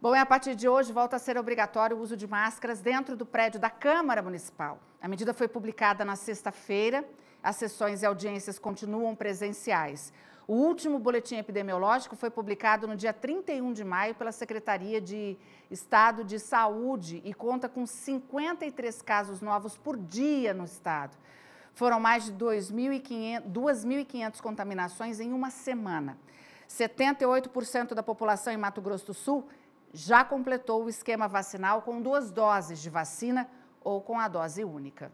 Bom, e a partir de hoje volta a ser obrigatório o uso de máscaras dentro do prédio da Câmara Municipal. A medida foi publicada na sexta-feira. As sessões e audiências continuam presenciais. O último boletim epidemiológico foi publicado no dia 31 de maio pela Secretaria de Estado de Saúde e conta com 53 casos novos por dia no estado. Foram mais de 2.500 contaminações em uma semana. 78% da população em Mato Grosso do Sul já completou o esquema vacinal com duas doses de vacina ou com a dose única.